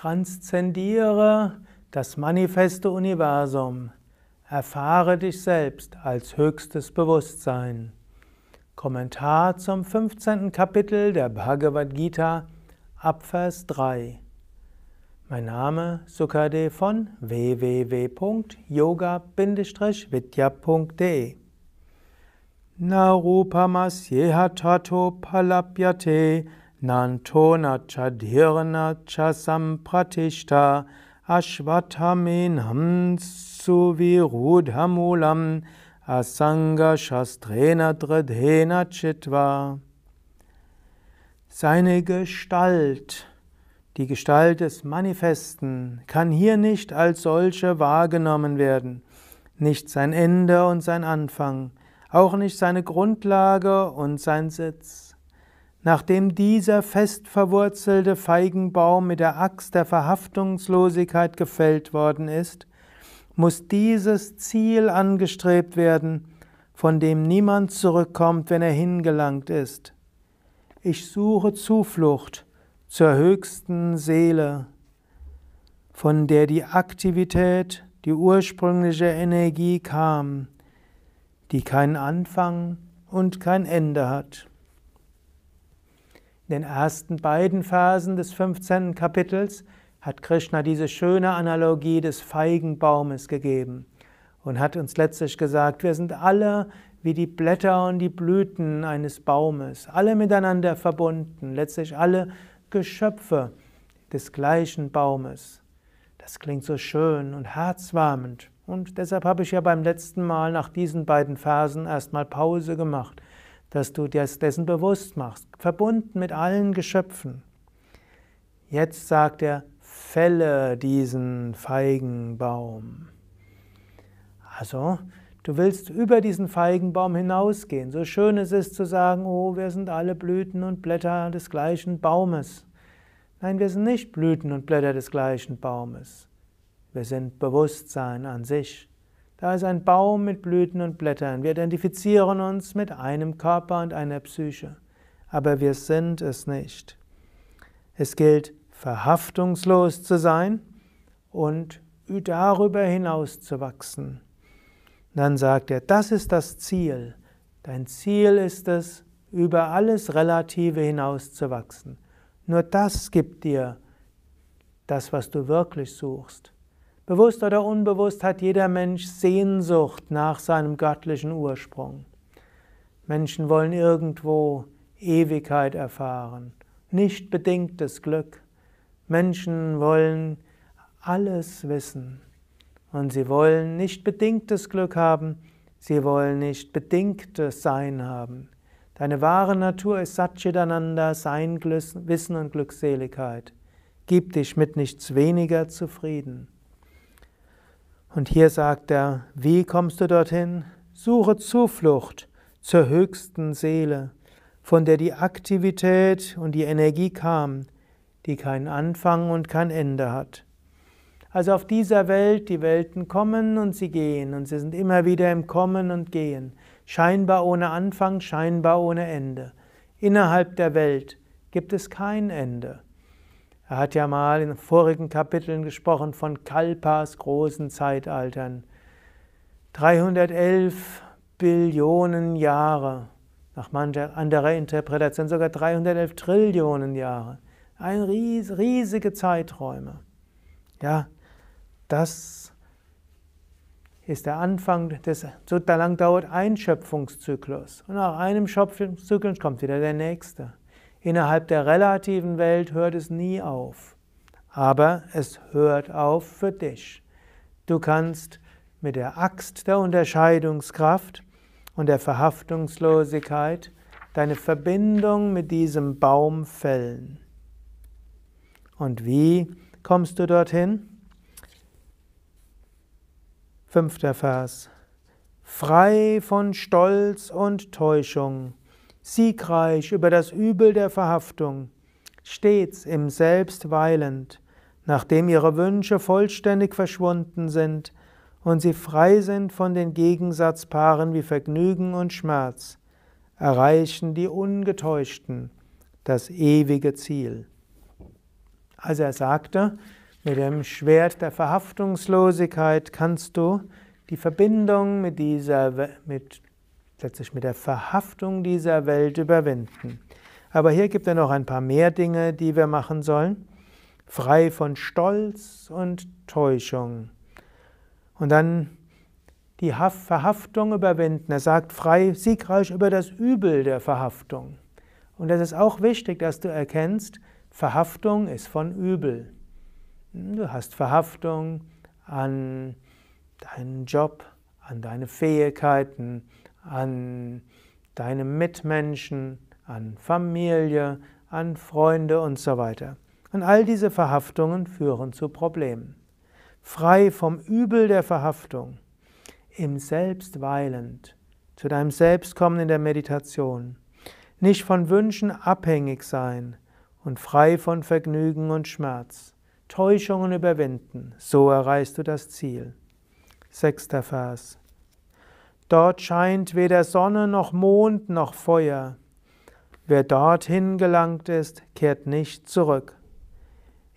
Transzendiere das manifeste Universum. Erfahre dich selbst als höchstes Bewusstsein. Kommentar zum 15. Kapitel der Bhagavad Gita, Abvers 3. Mein Name Sukade von www.yoga-vidya.de Narupamas rupamasyeha tato palapyate Nantona chadirna chasampratishtha ashvatamenham suvirudhamulam asanga shastrena Dredhena chitva. Seine Gestalt, die Gestalt des Manifesten, kann hier nicht als solche wahrgenommen werden, nicht sein Ende und sein Anfang, auch nicht seine Grundlage und sein Sitz. Nachdem dieser fest verwurzelte Feigenbaum mit der Axt der Verhaftungslosigkeit gefällt worden ist, muss dieses Ziel angestrebt werden, von dem niemand zurückkommt, wenn er hingelangt ist. Ich suche Zuflucht zur höchsten Seele, von der die Aktivität, die ursprüngliche Energie kam, die keinen Anfang und kein Ende hat. In den ersten beiden Versen des 15. Kapitels hat Krishna diese schöne Analogie des Feigenbaumes gegeben und hat uns letztlich gesagt, wir sind alle wie die Blätter und die Blüten eines Baumes, alle miteinander verbunden, letztlich alle Geschöpfe des gleichen Baumes. Das klingt so schön und herzwarmend. Und deshalb habe ich ja beim letzten Mal nach diesen beiden Versen erstmal Pause gemacht dass du dir dessen bewusst machst, verbunden mit allen Geschöpfen. Jetzt sagt er, fälle diesen Feigenbaum. Also, du willst über diesen Feigenbaum hinausgehen. So schön es ist zu sagen, oh, wir sind alle Blüten und Blätter des gleichen Baumes. Nein, wir sind nicht Blüten und Blätter des gleichen Baumes. Wir sind Bewusstsein an sich. Da ist ein Baum mit Blüten und Blättern. Wir identifizieren uns mit einem Körper und einer Psyche. Aber wir sind es nicht. Es gilt, verhaftungslos zu sein und darüber hinaus zu wachsen. Dann sagt er, das ist das Ziel. Dein Ziel ist es, über alles Relative hinaus zu wachsen. Nur das gibt dir das, was du wirklich suchst. Bewusst oder unbewusst hat jeder Mensch Sehnsucht nach seinem göttlichen Ursprung. Menschen wollen irgendwo Ewigkeit erfahren, nicht bedingtes Glück. Menschen wollen alles wissen. Und sie wollen nicht bedingtes Glück haben, sie wollen nicht bedingtes Sein haben. Deine wahre Natur ist Satchitananda, Sein, Wissen und Glückseligkeit. Gib dich mit nichts weniger zufrieden. Und hier sagt er, wie kommst du dorthin? Suche Zuflucht zur höchsten Seele, von der die Aktivität und die Energie kam, die keinen Anfang und kein Ende hat. Also auf dieser Welt, die Welten kommen und sie gehen und sie sind immer wieder im Kommen und Gehen, scheinbar ohne Anfang, scheinbar ohne Ende. Innerhalb der Welt gibt es kein Ende. Er hat ja mal in vorigen Kapiteln gesprochen von Kalpas großen Zeitaltern. 311 Billionen Jahre, nach mancher anderer Interpretation sogar 311 Trillionen Jahre. Ein ries, riesige Zeiträume. Ja, das ist der Anfang des, so lang dauert ein Schöpfungszyklus. Und nach einem Schöpfungszyklus kommt wieder der nächste. Innerhalb der relativen Welt hört es nie auf, aber es hört auf für dich. Du kannst mit der Axt der Unterscheidungskraft und der Verhaftungslosigkeit deine Verbindung mit diesem Baum fällen. Und wie kommst du dorthin? Fünfter Vers. Frei von Stolz und Täuschung siegreich über das Übel der Verhaftung, stets im Selbst weilend, nachdem ihre Wünsche vollständig verschwunden sind und sie frei sind von den Gegensatzpaaren wie Vergnügen und Schmerz, erreichen die Ungetäuschten das ewige Ziel. Also er sagte, mit dem Schwert der Verhaftungslosigkeit kannst du die Verbindung mit dieser, mit letztlich mit der Verhaftung dieser Welt überwinden. Aber hier gibt er noch ein paar mehr Dinge, die wir machen sollen. Frei von Stolz und Täuschung. Und dann die Verhaftung überwinden. Er sagt frei, siegreich über das Übel der Verhaftung. Und das ist auch wichtig, dass du erkennst, Verhaftung ist von Übel. Du hast Verhaftung an deinen Job, an deine Fähigkeiten, an deine Mitmenschen, an Familie, an Freunde und so weiter. Und all diese Verhaftungen führen zu Problemen. Frei vom Übel der Verhaftung, im Selbst weilend, zu deinem Selbst kommen in der Meditation, nicht von Wünschen abhängig sein und frei von Vergnügen und Schmerz, Täuschungen überwinden, so erreichst du das Ziel. Sechster Vers. Dort scheint weder Sonne noch Mond noch Feuer. Wer dorthin gelangt ist, kehrt nicht zurück.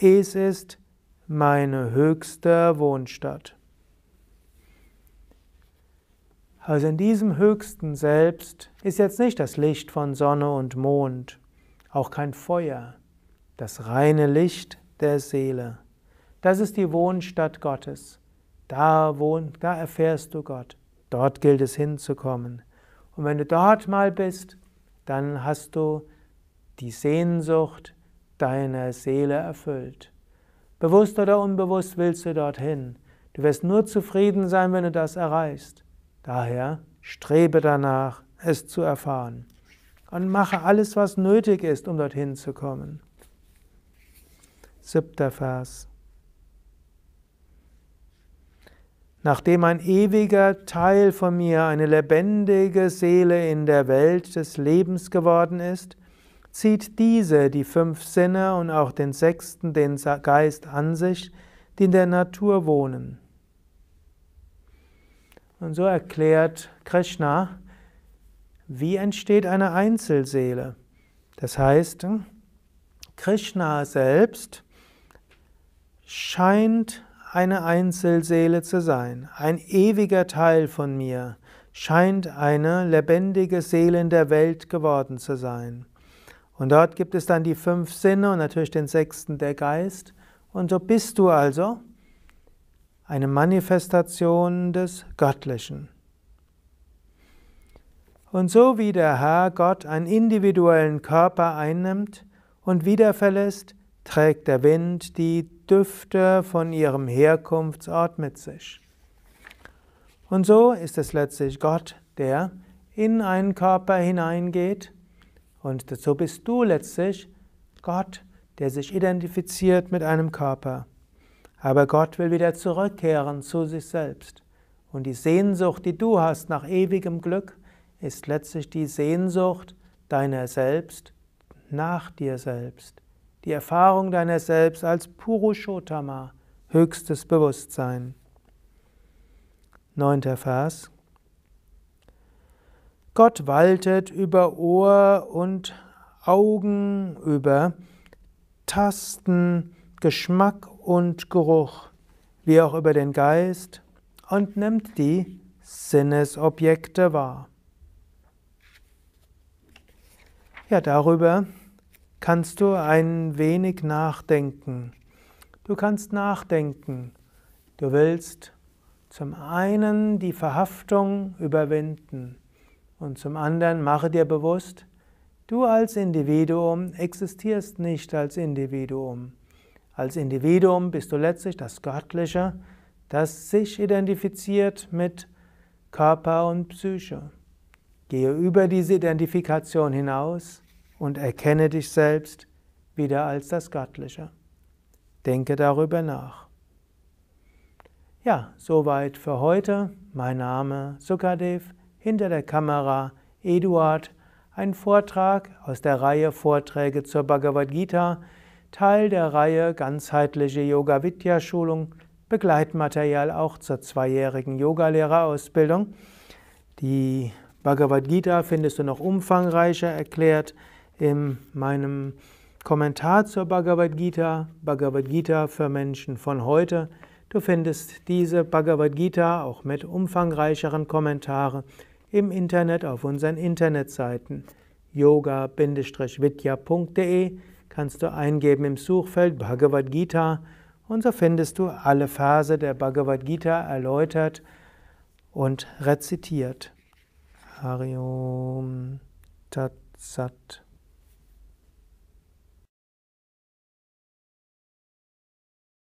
Es ist meine höchste Wohnstadt. Also in diesem höchsten Selbst ist jetzt nicht das Licht von Sonne und Mond, auch kein Feuer, das reine Licht der Seele. Das ist die Wohnstadt Gottes. Da wohnt, da erfährst du Gott. Dort gilt es hinzukommen. Und wenn du dort mal bist, dann hast du die Sehnsucht deiner Seele erfüllt. Bewusst oder unbewusst willst du dorthin. Du wirst nur zufrieden sein, wenn du das erreichst. Daher strebe danach, es zu erfahren. Und mache alles, was nötig ist, um dorthin zu kommen. Siebter Vers. nachdem ein ewiger Teil von mir, eine lebendige Seele in der Welt des Lebens geworden ist, zieht diese die fünf Sinne und auch den sechsten, den Geist an sich, die in der Natur wohnen. Und so erklärt Krishna, wie entsteht eine Einzelseele. Das heißt, Krishna selbst scheint eine Einzelseele zu sein, ein ewiger Teil von mir, scheint eine lebendige Seele in der Welt geworden zu sein. Und dort gibt es dann die fünf Sinne und natürlich den sechsten, der Geist. Und so bist du also eine Manifestation des Göttlichen. Und so wie der Herr Gott einen individuellen Körper einnimmt und wieder verlässt, trägt der Wind die Düfte von ihrem Herkunftsort mit sich. Und so ist es letztlich Gott, der in einen Körper hineingeht. Und so bist du letztlich Gott, der sich identifiziert mit einem Körper. Aber Gott will wieder zurückkehren zu sich selbst. Und die Sehnsucht, die du hast nach ewigem Glück, ist letztlich die Sehnsucht deiner selbst nach dir selbst die Erfahrung deiner Selbst als Purushottama, höchstes Bewusstsein. Neunter Vers. Gott waltet über Ohr und Augen, über Tasten, Geschmack und Geruch, wie auch über den Geist und nimmt die Sinnesobjekte wahr. Ja, darüber kannst du ein wenig nachdenken. Du kannst nachdenken. Du willst zum einen die Verhaftung überwinden und zum anderen mache dir bewusst, du als Individuum existierst nicht als Individuum. Als Individuum bist du letztlich das Göttliche, das sich identifiziert mit Körper und Psyche. Gehe über diese Identifikation hinaus und erkenne dich selbst wieder als das Göttliche. Denke darüber nach. Ja, soweit für heute. Mein Name Sukadev, hinter der Kamera Eduard, ein Vortrag aus der Reihe Vorträge zur Bhagavad Gita, Teil der Reihe Ganzheitliche Yoga Vidya Schulung, Begleitmaterial auch zur zweijährigen Yogalehrerausbildung. Die Bhagavad Gita findest du noch umfangreicher erklärt in meinem Kommentar zur Bhagavad Gita, Bhagavad Gita für Menschen von heute. Du findest diese Bhagavad Gita auch mit umfangreicheren Kommentaren im Internet auf unseren Internetseiten. yoga-vidya.de kannst du eingeben im Suchfeld Bhagavad Gita und so findest du alle Verse der Bhagavad Gita erläutert und rezitiert. Hariom Tat Sat.